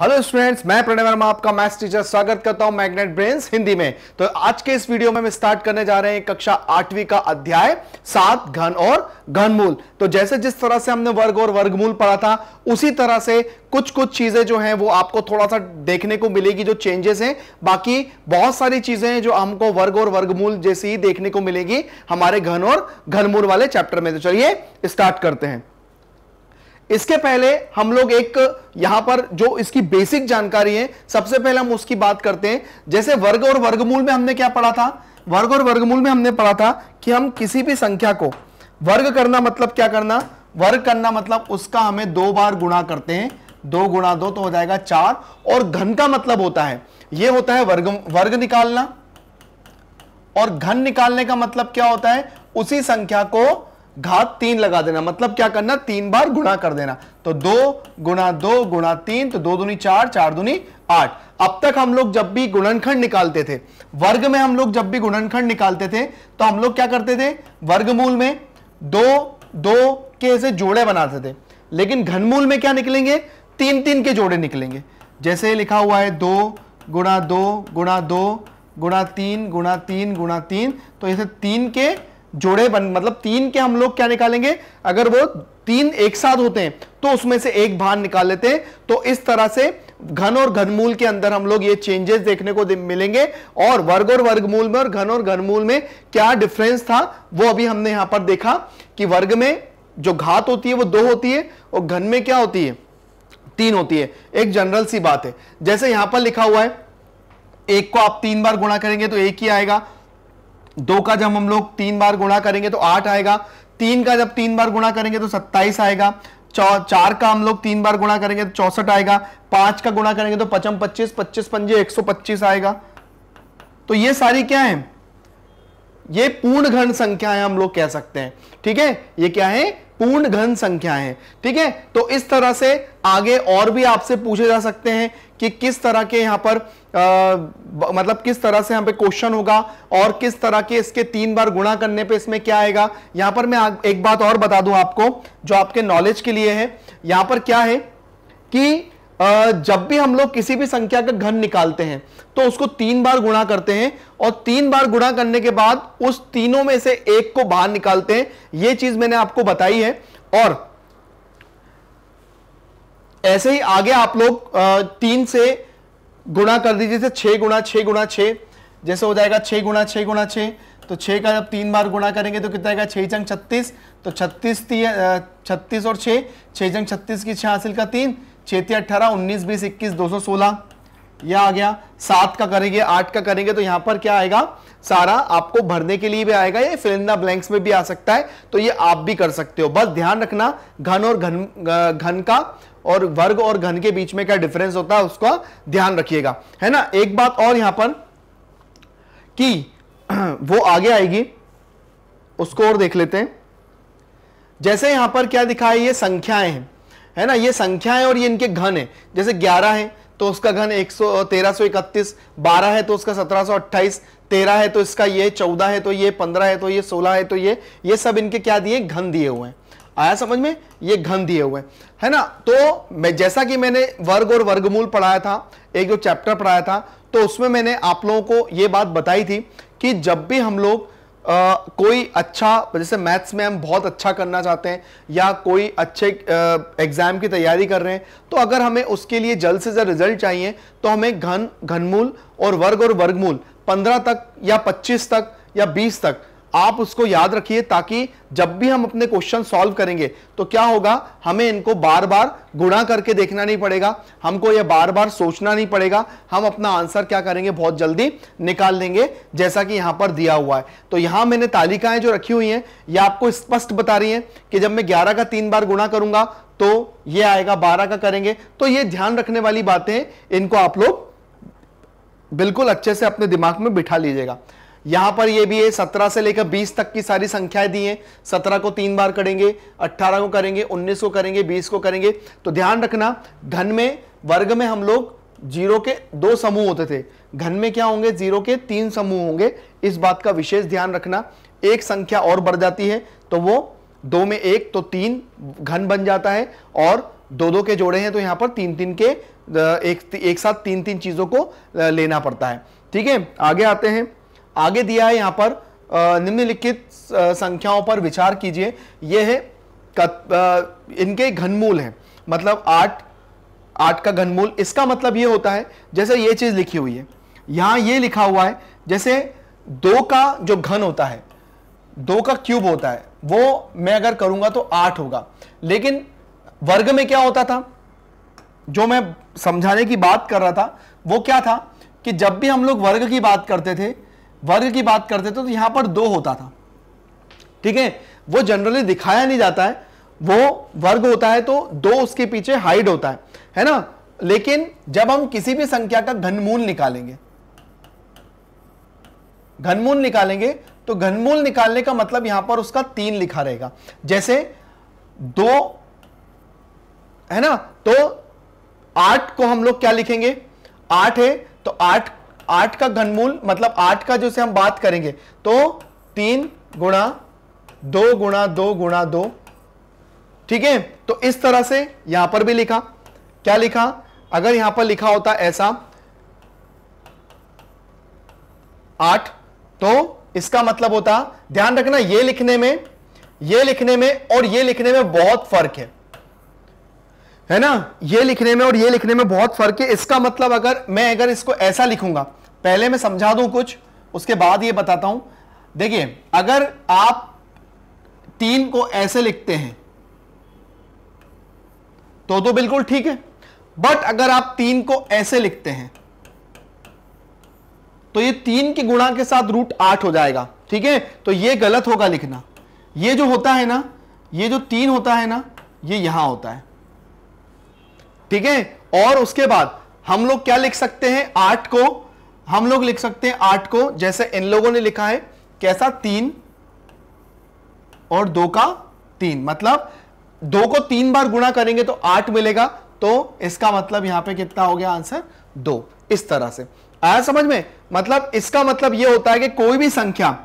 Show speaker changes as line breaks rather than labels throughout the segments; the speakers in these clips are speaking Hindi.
हेलो स्टूडेंट्स मैं प्रणय वर्मा आपका मैथ्स टीचर स्वागत करता हूं मैग्नेट ब्रेन्स हिंदी में तो आज के इस वीडियो में हम स्टार्ट करने जा रहे हैं कक्षा आठवीं का अध्याय सात घन और घनमूल तो जैसे जिस तरह से हमने वर्ग और वर्गमूल पढ़ा था उसी तरह से कुछ कुछ चीजें जो हैं वो आपको थोड़ा सा देखने को मिलेगी जो चेंजेस हैं बाकी बहुत सारी चीजें हैं जो हमको वर्ग और वर्गमूल जैसी ही देखने को मिलेगी हमारे घन और घनमूल वाले चैप्टर में तो चलिए स्टार्ट करते हैं इसके पहले हम लोग एक यहां पर जो इसकी बेसिक जानकारी है सबसे पहले हम उसकी बात करते हैं जैसे वर्ग और वर्गमूल में हमने क्या पढ़ा था वर्ग और वर्गमूल में हमने पढ़ा था कि हम किसी भी संख्या को वर्ग करना मतलब क्या करना वर्ग करना मतलब उसका हमें दो बार गुणा करते हैं दो गुणा दो तो हो जाएगा चार और घन का मतलब होता है यह होता है वर्ग वर्ग निकालना और घन निकालने का मतलब क्या होता है उसी संख्या को घात तीन लगा देना मतलब क्या करना तीन बार गुणा कर देना तो दो गुणा दो गुणा तीन तो दो दुनी चार चार दुनी आठ अब तक हम लोग जब भी गुणनखंड निकालते थे वर्ग में हम लोग जब भी गुणनखंड निकालते थे तो हम लोग क्या करते थे वर्गमूल में दो दो के ऐसे जोड़े बनाते थे लेकिन घनमूल में क्या निकलेंगे तीन तीन के जोड़े निकलेंगे जैसे लिखा हुआ है दो गुणा दो गुणा दो गुणा तीन गुणा तीन गुणा तीन तो ऐसे तीन के जोड़े बन मतलब तीन के हम लोग क्या निकालेंगे अगर वो तीन एक साथ होते हैं तो उसमें से एक भार निकाल लेते हैं तो इस तरह से घन और घनमूल के अंदर हम लोग ये चेंजेस देखने को मिलेंगे और वर्ग और वर्गमूल में और घन और घनमूल में क्या डिफरेंस था वो अभी हमने यहां पर देखा कि वर्ग में जो घात होती है वो दो होती है और घन में क्या होती है तीन होती है एक जनरल सी बात है जैसे यहां पर लिखा हुआ है एक को आप तीन बार गुणा करेंगे तो एक ही आएगा दो का जब हम लोग तीन बार गुणा करेंगे तो आठ आएगा तीन का जब तीन बार गुणा करेंगे तो सत्ताईस आएगा चार का हम लोग तीन बार गुणा करेंगे तो चौसठ आएगा पांच का गुणा करेंगे तो पचम पच्चीस पच्चीस पंजे एक सौ पच्चीस आएगा तो ये सारी क्या है ये पूर्ण घन संख्या है हम लोग कह सकते हैं ठीक है ये क्या है पूर्ण घन संख्या है ठीक है तो इस तरह से आगे और भी आपसे पूछे जा सकते हैं कि किस तरह के यहां पर मतलब किस तरह से यहाँ पे क्वेश्चन होगा और किस तरह के इसके तीन बार गुणा करने पे इसमें क्या आएगा यहां पर मैं एक बात और बता दूं आपको जो आपके नॉलेज के लिए है यहां पर क्या है कि जब भी हम लोग किसी भी संख्या का घन निकालते हैं तो उसको तीन बार गुणा करते हैं और तीन बार गुणा करने के बाद उस तीनों में से एक को बाहर निकालते हैं ये चीज मैंने आपको बताई है और ऐसे ही आगे आप लोग तीन से गुणा कर दीजिए जैसे छः गुणा छः गुणा छः जैसे हो जाएगा छः गुणा छः गुणा छः तो छः का जब तीन बार गुणा करेंगे तो कितना आएगा छः जंग छत्तीस तो छत्तीस छत्तीस और छः छः जंग छत्तीस की छः हासिल का तीन छेती अट्ठारह उन्नीस बीस इक्कीस दो सौ सोलह यह आ गया सात का करेंगे आठ का करेंगे तो यहाँ पर क्या आएगा सारा आपको भरने के लिए भी आएगा ये फिल ब्लैंक्स में भी आ सकता है तो ये आप भी कर सकते हो बस ध्यान रखना घन और घन घन का और वर्ग और घन के बीच में क्या डिफरेंस होता है उसका ध्यान रखिएगा है ना एक बात और यहां पर कि वो आगे आएगी उसको और देख लेते हैं जैसे यहां पर क्या दिखा है ये संख्याएं हैं है ना ये संख्याएं और ये इनके घन है जैसे 11 है तो उसका घन एक सौ तेरह इकतीस बारह है तो उसका सत्रह सौ तेरह है तो इसका ये चौदह है तो ये पंद्रह है तो ये सोलह है तो ये ये सब इनके क्या दिए घन दिए हुए हैं आया समझ में ये घन दिए हुए है ना तो मैं जैसा कि मैंने वर्ग और वर्गमूल पढ़ाया था एक जो चैप्टर पढ़ाया था तो उसमें मैंने आप लोगों को ये बात बताई थी कि जब भी हम लोग आ, कोई अच्छा जैसे मैथ्स में हम बहुत अच्छा करना चाहते हैं या कोई अच्छे एग्जाम की तैयारी कर रहे हैं तो अगर हमें उसके लिए जल्द से जल्द रिजल्ट चाहिए तो हमें घन घनमूल और वर्ग और वर्गमूल 15 तक या 25 तक या 20 तक आप उसको याद रखिए ताकि जब भी हम अपने क्वेश्चन सॉल्व करेंगे तो क्या होगा हमें इनको बार बार गुणा करके देखना नहीं पड़ेगा हमको यह बार बार सोचना नहीं पड़ेगा हम अपना आंसर क्या करेंगे बहुत जल्दी निकाल लेंगे जैसा कि यहां पर दिया हुआ है तो यहां मैंने तालिकाएं जो रखी हुई हैं यह आपको स्पष्ट बता रही है कि जब मैं ग्यारह का तीन बार गुणा करूंगा तो ये आएगा बारह का करेंगे तो ये ध्यान रखने वाली बातें इनको आप लोग बिल्कुल अच्छे से अपने दिमाग में बिठा लीजिएगा यहां पर ये भी है सत्रह से लेकर बीस तक की सारी संख्याएं दी हैं सत्रह को तीन बार करेंगे अट्ठारह को करेंगे उन्नीस को करेंगे बीस को करेंगे तो ध्यान रखना घन में वर्ग में हम लोग जीरो के दो समूह होते थे घन में क्या होंगे जीरो के तीन समूह होंगे इस बात का विशेष ध्यान रखना एक संख्या और बढ़ जाती है तो वो दो में एक तो तीन घन बन जाता है और दो दो के जोड़े हैं तो यहाँ पर तीन तीन के एक एक साथ तीन तीन चीज़ों को लेना पड़ता है ठीक है आगे आते हैं आगे दिया है यहां पर निम्नलिखित संख्याओं पर विचार कीजिए यह है कत, इनके घनमूल है मतलब आठ आठ का घनमूल इसका मतलब ये होता है जैसे ये चीज लिखी हुई है यहां ये लिखा हुआ है जैसे दो का जो घन होता है दो का क्यूब होता है वो मैं अगर करूंगा तो आठ होगा लेकिन वर्ग में क्या होता था जो मैं समझाने की बात कर रहा था वो क्या था कि जब भी हम लोग वर्ग की बात करते थे वर्ग की बात करते थे तो यहां पर दो होता था ठीक है वो जनरली दिखाया नहीं जाता है वो वर्ग होता है तो दो उसके पीछे हाइड होता है है ना लेकिन जब हम किसी भी संख्या का घनमूल निकालेंगे घनमूल निकालेंगे तो घनमूल निकालने का मतलब यहां पर उसका तीन लिखा रहेगा जैसे दो है ना तो आठ को हम लोग क्या लिखेंगे आठ है तो आठ आठ का घनमूल मतलब आठ का जैसे हम बात करेंगे तो तीन गुणा दो गुणा दो गुणा दो ठीक है तो इस तरह से यहां पर भी लिखा क्या लिखा अगर यहां पर लिखा होता ऐसा आठ तो इसका मतलब होता ध्यान रखना ये लिखने में ये लिखने में और ये लिखने में बहुत फर्क है है ना ये लिखने में और ये लिखने में बहुत फर्क है इसका मतलब अगर मैं अगर इसको ऐसा लिखूंगा पहले मैं समझा दूं कुछ उसके बाद ये बताता हूं देखिए अगर आप तीन को ऐसे लिखते हैं तो तो बिल्कुल ठीक है बट अगर आप तीन को ऐसे लिखते हैं तो ये तीन के गुणा के साथ रूट आठ हो जाएगा ठीक है तो ये गलत होगा लिखना ये जो होता है ना ये जो तीन होता है ना ये यहां होता है ठीक है और उसके बाद हम लोग क्या लिख सकते हैं आठ को हम लोग लिख सकते हैं आठ को जैसे इन लोगों ने लिखा है कैसा तीन और दो का तीन मतलब दो को तीन बार गुणा करेंगे तो आठ मिलेगा तो इसका मतलब यहां पे कितना हो गया आंसर दो इस तरह से आया समझ में मतलब इसका मतलब यह होता है कि कोई भी संख्या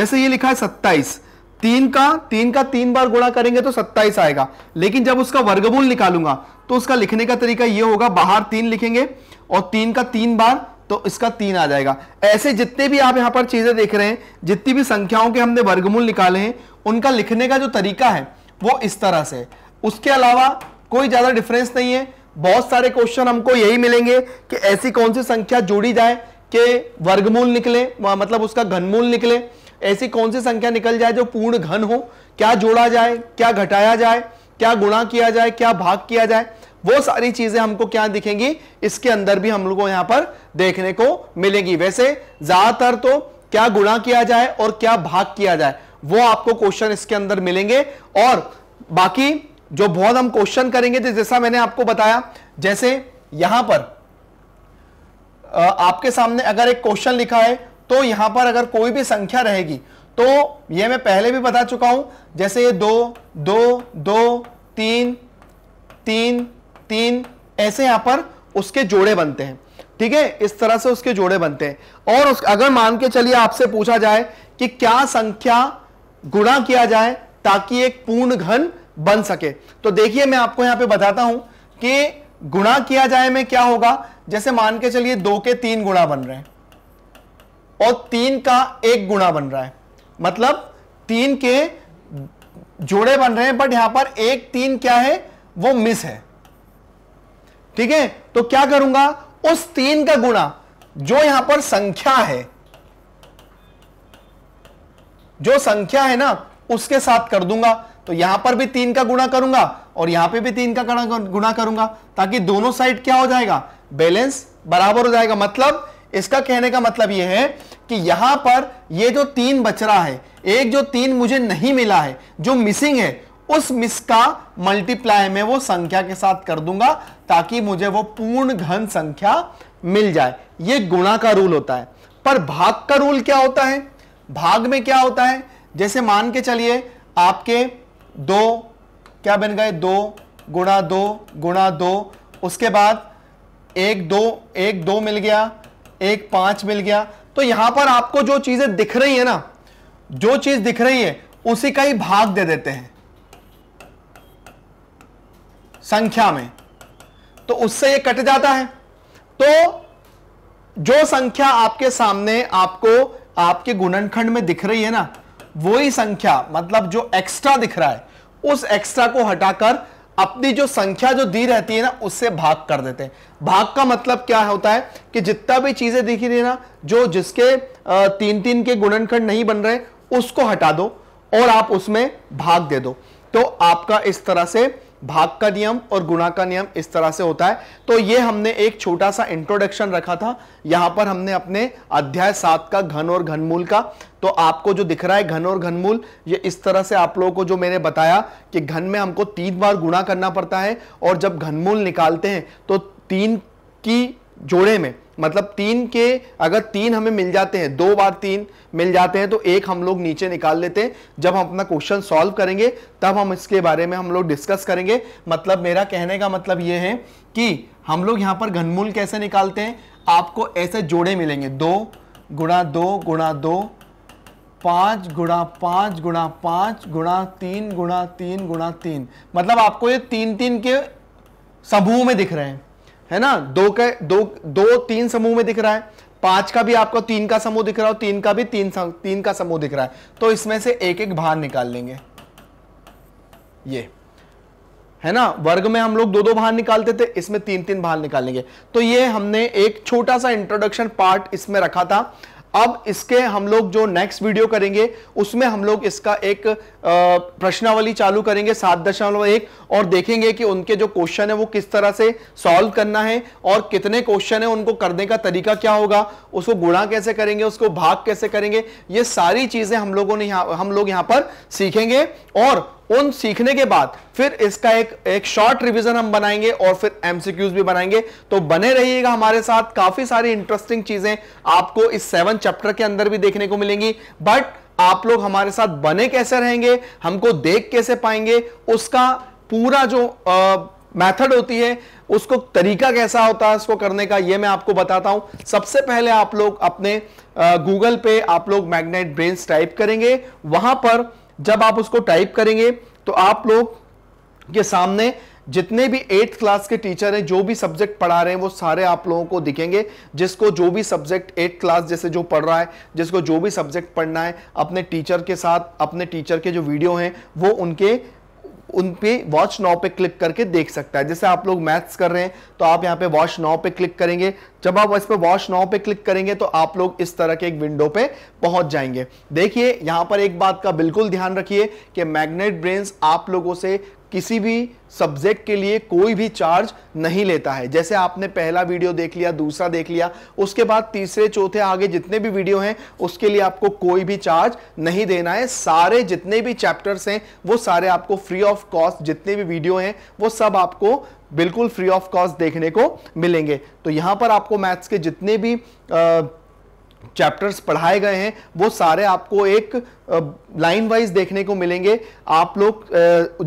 जैसे ये लिखा है सत्ताईस तीन का तीन का तीन बार गुणा करेंगे तो सत्ताईस आएगा लेकिन जब उसका वर्गमूल निकालूंगा तो उसका लिखने का तरीका यह होगा बाहर तीन लिखेंगे और तीन का तीन बार तो इसका तीन आ जाएगा ऐसे जितने भी आप यहां पर चीजें देख रहे हैं जितनी भी संख्याओं के हमने वर्गमूल निकाले हैं उनका लिखने का जो तरीका है वो इस तरह से उसके अलावा कोई ज्यादा डिफरेंस नहीं है बहुत सारे क्वेश्चन हमको यही मिलेंगे कि ऐसी कौन सी संख्या जोड़ी जाए कि वर्गमूल निकले मतलब उसका घनमूल निकले ऐसी कौन सी संख्या निकल जाए जो पूर्ण घन हो क्या जोड़ा जाए क्या घटाया जाए क्या गुणा किया जाए क्या भाग किया जाए वो सारी चीजें हमको क्या दिखेंगी इसके अंदर भी हम लोग को यहां पर देखने को मिलेगी वैसे ज्यादातर तो क्या गुणा किया जाए और क्या भाग किया जाए वो आपको क्वेश्चन इसके अंदर मिलेंगे और बाकी जो बहुत हम क्वेश्चन करेंगे जैसा मैंने आपको बताया जैसे यहां पर आपके सामने अगर एक क्वेश्चन लिखा है तो यहां पर अगर कोई भी संख्या रहेगी तो यह मैं पहले भी बता चुका हूं जैसे ये दो दो दो तीन तीन तीन ऐसे यहां पर उसके जोड़े बनते हैं ठीक है इस तरह से उसके जोड़े बनते हैं और उस, अगर मान के चलिए आपसे पूछा जाए कि क्या संख्या गुणा किया जाए ताकि एक पूर्ण घन बन सके तो देखिए मैं आपको यहां पे बताता हूं कि गुणा किया जाए में क्या होगा जैसे मान के चलिए दो के तीन गुणा बन रहे हैं और तीन का एक गुणा बन रहा है मतलब तीन के जोड़े बन रहे हैं बट यहां पर एक तीन क्या है वो मिस है ठीक है तो क्या करूंगा उस तीन का गुणा जो यहां पर संख्या है जो संख्या है ना उसके साथ कर दूंगा तो यहां पर भी तीन का गुणा करूंगा और यहां पे भी तीन का गुणा करूंगा ताकि दोनों साइड क्या हो जाएगा बैलेंस बराबर हो जाएगा मतलब इसका कहने का मतलब यह है कि यहां पर ये जो तीन बच रहा है एक जो तीन मुझे नहीं मिला है जो मिसिंग है उस मिस का मल्टीप्लाई में वो संख्या के साथ कर दूंगा ताकि मुझे वो पूर्ण घन संख्या मिल जाए ये गुणा का रूल होता है पर भाग का रूल क्या होता है भाग में क्या होता है जैसे मान के चलिए आपके दो क्या बन गए दो गुणा दो गुणा दो उसके बाद एक दो एक दो मिल गया एक पांच मिल गया तो यहां पर आपको जो चीजें दिख रही है ना जो चीज दिख रही है उसी का ही भाग दे देते हैं संख्या में तो उससे ये कट जाता है तो जो संख्या आपके सामने आपको आपके गुणनखंड में दिख रही है ना वही संख्या मतलब जो एक्स्ट्रा दिख रहा है उस एक्स्ट्रा को हटाकर अपनी जो संख्या जो दी रहती है ना उससे भाग कर देते हैं भाग का मतलब क्या होता है कि जितना भी चीजें दिखी रही ना जो जिसके तीन तीन के गुणनखंड नहीं बन रहे उसको हटा दो और आप उसमें भाग दे दो तो आपका इस तरह से भाग का नियम और गुणा का नियम इस तरह से होता है तो ये हमने एक छोटा सा इंट्रोडक्शन रखा था यहां पर हमने अपने अध्याय सात का घन और घनमूल का तो आपको जो दिख रहा है घन और घनमूल ये इस तरह से आप लोगों को जो मैंने बताया कि घन में हमको तीन बार गुणा करना पड़ता है और जब घनमूल निकालते हैं तो तीन की जोड़े में मतलब तीन के अगर तीन हमें मिल जाते हैं दो बार तीन मिल जाते हैं तो एक हम लोग नीचे निकाल लेते हैं जब हम अपना क्वेश्चन सॉल्व करेंगे तब हम इसके बारे में हम लोग डिस्कस करेंगे मतलब मेरा कहने का मतलब ये है कि हम लोग यहाँ पर घनमूल कैसे निकालते हैं आपको ऐसे जोड़े मिलेंगे दो गुणा दो गुणा दो पाँच गुणा पाँच गुणा पाँच गुणा तीन गुणा तीन गुणा तीन मतलब आपको ये तीन तीन के समूह में दिख रहे हैं है ना दो के दो दो तीन समूह में दिख रहा है पांच का भी आपको तीन का समूह दिख रहा है तीन का भी तीन तीन का समूह दिख रहा है तो इसमें से एक एक भार निकाल लेंगे ये है ना वर्ग में हम लोग दो दो भार निकालते थे इसमें तीन तीन भार निकालेंगे तो ये हमने एक छोटा सा इंट्रोडक्शन पार्ट इसमें रखा था अब इसके हम लोग जो नेक्स्ट वीडियो करेंगे उसमें हम लोग इसका एक प्रश्नावली चालू करेंगे सात दशमलव एक और देखेंगे कि उनके जो क्वेश्चन है वो किस तरह से सॉल्व करना है और कितने क्वेश्चन है उनको करने का तरीका क्या होगा उसको गुणा कैसे करेंगे उसको भाग कैसे करेंगे ये सारी चीजें हम लोगों ने यहाँ हम लोग यहाँ पर सीखेंगे और उन सीखने के बाद फिर इसका एक एक शॉर्ट रिवीजन हम बनाएंगे और फिर एमसीक्यूज भी बनाएंगे तो बने रहिएगा हमारे साथ काफी सारी इंटरेस्टिंग चीजें आपको इस सेवन चैप्टर के अंदर भी देखने को मिलेंगी बट आप लोग हमारे साथ बने कैसे रहेंगे हमको देख कैसे पाएंगे उसका पूरा जो मेथड होती है उसको तरीका कैसा होता है उसको करने का ये मैं आपको बताता हूं सबसे पहले आप लोग अपने गूगल पे आप लोग मैग्नेट ब्रेन्स टाइप करेंगे वहां पर जब आप उसको टाइप करेंगे तो आप लोग के सामने जितने भी एट्थ क्लास के टीचर हैं जो भी सब्जेक्ट पढ़ा रहे हैं वो सारे आप लोगों को दिखेंगे जिसको जो भी सब्जेक्ट एट्थ क्लास जैसे जो पढ़ रहा है जिसको जो भी सब्जेक्ट पढ़ना है अपने टीचर के साथ अपने टीचर के जो वीडियो हैं वो उनके उन पे वॉच नाउ पे क्लिक करके देख सकता है जैसे आप लोग मैथ्स कर रहे हैं तो आप यहाँ पे वॉच नाउ पे क्लिक करेंगे जब आप इस पे वॉच नाउ पे क्लिक करेंगे तो आप लोग इस तरह के एक विंडो पे पहुंच जाएंगे देखिए यहाँ पर एक बात का बिल्कुल ध्यान रखिए कि मैग्नेट ब्रेन्स आप लोगों से किसी भी सब्जेक्ट के लिए कोई भी चार्ज नहीं लेता है जैसे आपने पहला वीडियो देख लिया दूसरा देख लिया उसके बाद तीसरे चौथे आगे जितने भी वीडियो हैं उसके लिए आपको कोई भी चार्ज नहीं देना है सारे जितने भी चैप्टर्स हैं वो सारे आपको फ्री ऑफ कॉस्ट जितने भी वीडियो हैं वो सब आपको बिल्कुल फ्री ऑफ कॉस्ट देखने को मिलेंगे तो यहाँ पर आपको मैथ्स के जितने भी आ, चैप्टर्स पढ़ाए गए हैं वो सारे आपको एक लाइन वाइज देखने को मिलेंगे आप लोग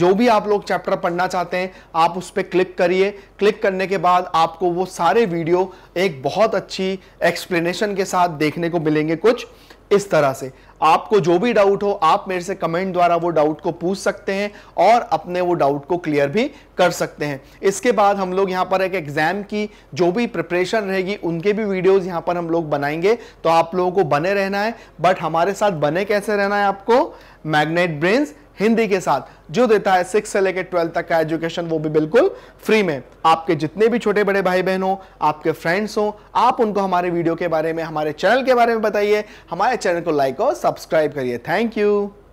जो भी आप लोग चैप्टर पढ़ना चाहते हैं आप उस पर क्लिक करिए क्लिक करने के बाद आपको वो सारे वीडियो एक बहुत अच्छी एक्सप्लेनेशन के साथ देखने को मिलेंगे कुछ इस तरह से आपको जो भी डाउट हो आप मेरे से कमेंट द्वारा वो डाउट को पूछ सकते हैं और अपने वो डाउट को क्लियर भी कर सकते हैं इसके बाद हम लोग यहाँ पर एक एग्जाम की जो भी प्रिपरेशन रहेगी उनके भी वीडियोस यहाँ पर हम लोग बनाएंगे तो आप लोगों को बने रहना है बट हमारे साथ बने कैसे रहना है आपको मैग्नेट ब्रेन्स हिंदी के साथ जो देता है सिक्स से लेकर ट्वेल्थ तक का एजुकेशन वो भी बिल्कुल फ्री में आपके जितने भी छोटे बड़े भाई बहन हो आपके फ्रेंड्स हो आप उनको हमारे वीडियो के बारे में हमारे चैनल के बारे में बताइए हमारे चैनल को लाइक और सब्सक्राइब करिए थैंक यू